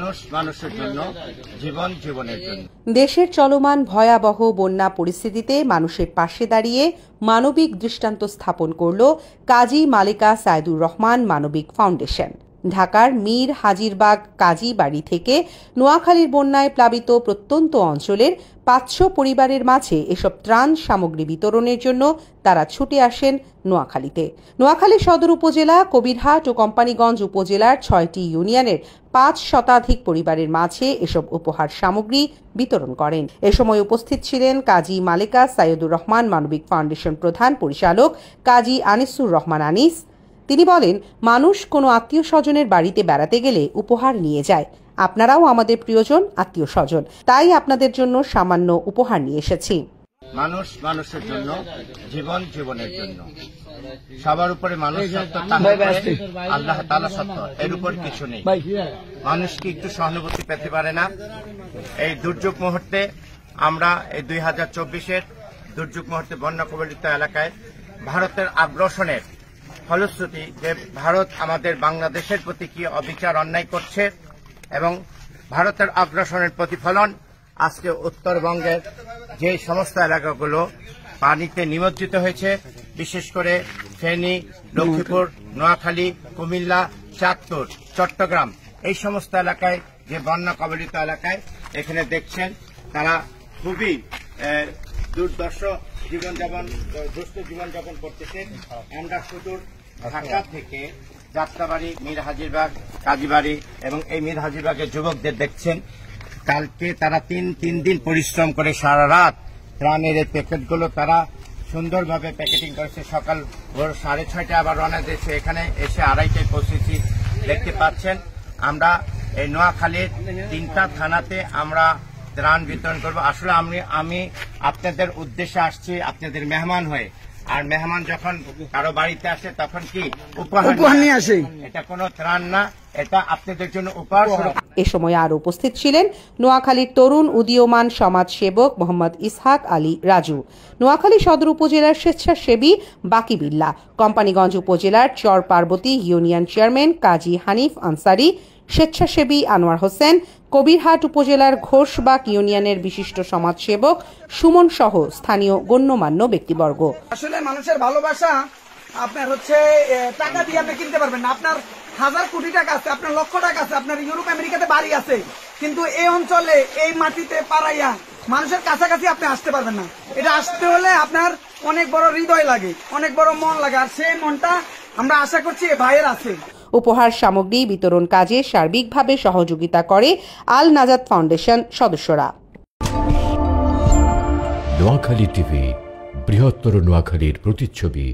দেশের চলমান ভয়াবহ বন্যা পরিস্থিতিতে মানুষের পাশে দাঁড়িয়ে মানবিক দৃষ্টান্ত স্থাপন করল কাজী মালিকা সাইদুর রহমান মানবিক ফাউন্ডেশন ঢাকার মীর হাজিরবাগ কাজী বাড়ি থেকে নোয়াখালীর বন্যায় প্লাবিত প্রত্যন্ত অঞ্চলের পাঁচশো পরিবারের মাঝে এসব ত্রাণ সামগ্রী বিতরণের জন্য তারা ছুটে আসেন নোয়াখালীতে নোয়াখালী সদর উপজেলা কবিরহাট ও কোম্পানিগঞ্জ উপজেলার ছয়টি ইউনিয়নের পাঁচ শতাধিক পরিবারের মাঝে এসব উপহার সামগ্রী বিতরণ করেন এ সময় উপস্থিত ছিলেন কাজী মালিকা সাইয়দুর রহমান মানবিক ফাউন্ডেশন প্রধান পরিচালক কাজী আনিসুর রহমান আনিস তিনি বলেন মানুষ কোনো আত্মীয় স্বজনের বাড়িতে বেড়াতে গেলে উপহার নিয়ে যায় আপনারাও আমাদের প্রিয়জন আত্মীয় স্বজন তাই আপনাদের জন্য সামান্য উপহার নিয়ে এসেছি মানুষ মানুষের জন্য জীবন জীবনের জন্য সবার উপরে মানুষ আল্লাহ তালা সত্য এর উপর কিছু নেই মানুষ কি একটু সহানুভূতি পেতে পারে না এই দুর্যোগ মুহূর্তে আমরা এই দুই হাজার চব্বিশের দুর্যোগ মুহূর্তে বন্যা কবলিত এলাকায় ভারতের আগ্রসনের ফলশ্রুতি যে ভারত আমাদের বাংলাদেশের প্রতি কি অবিচার অন্যায় করছে এবং ভারতের আগ্রাসনের প্রতিফলন আজকে উত্তরবঙ্গের যে সমস্ত এলাকাগুলো পানিতে নিমজ্জিত হয়েছে বিশেষ করে ফেনী লক্ষ্মীপুর নোয়াখালী কুমিল্লা চাঁদপুর চট্টগ্রাম এই সমস্ত এলাকায় যে বন্যা কবলিত এলাকায় এখানে দেখছেন তারা খুবই দুর্দর্শ জীবনযাপন দুস্থ জীবনযাপন করতেছেন আমরা শুধু ঢাকা থেকে যাত্রাবাড়ি মীর হাজিরবাগ কাজীবাড়ি এবং এই মীর হাজিরবাগের যুবকদের দেখছেন কালকে তারা তিন তিন দিন পরিশ্রম করে সারা রাত ত্রাণের এই প্যাকেটগুলো তারা সুন্দরভাবে প্যাকেটিং করেছে সকাল ভোর সাড়ে ছয়টা আবার রানা দিয়েছে এখানে এসে আড়াইটায় পৌঁছেছি দেখতে পাচ্ছেন আমরা এই নোয়াখালীর তিনটা থানাতে আমরা ত্রাণ বিতরণ করব আসলে আমি আমি আপনাদের উদ্দেশ্যে আসছি আপনাদের মেহমান হয়ে আর মেহমান যখন কারো বাড়িতে আসে তখন কি উপহার নিয়ে আসে এটা কোনো ত্রাণ না এটা আপনাদের জন্য উপহার এ সময় আর উপস্থিত ছিলেন নোয়াখালীর তরুণ উদীয়মান সমাজ সেবক মোহাম্মদ ইসহাক আলী রাজু নোয়াখালী সদর উপজেলার স্বেচ্ছাসেবী বাকি বিল্লা কোম্পানিগঞ্জ উপজেলার চর পার্বতী ইউনিয়ন চেয়ারম্যান কাজী হানিফ আনসারি স্বেচ্ছাসেবী আনোয়ার হোসেন কবিরহাট উপজেলার ঘোষবাগ ইউনিয়নের বিশিষ্ট সমাজসেবক সুমন সহ স্থানীয় গণ্যমান্য ব্যক্তিবর্গ আসলে মানুষের ভালোবাসা আপনার হচ্ছে টাকা দিয়ে আপনি কিনতে পারবেন আপনার হাজার কোটি টাকা আছে আপনার লক্ষ টাকা আছে আপনার ইউরোপ আমেরিকাতে বাড়ি আছে কিন্তু এই অঞ্চলে এই মাটিতে পাড়াইয়া মানুষের কাছাকাছি আপনি আসতে পারবেন না এটা আসতে হলে আপনার অনেক বড় হৃদয় লাগে অনেক বড় মন লাগে আর সেই মনটা আমরা আশা করছি এ ভাইয়ের আছে উপহার সামগ্রী বিতরণ কাজে সার্বিকভাবে সহযোগিতা করে আল নাজাদ ফাউন্ডেশন সদস্যরা নোয়াখালী টিভি বৃহত্তর নোয়াখালীর প্রতিচ্ছবি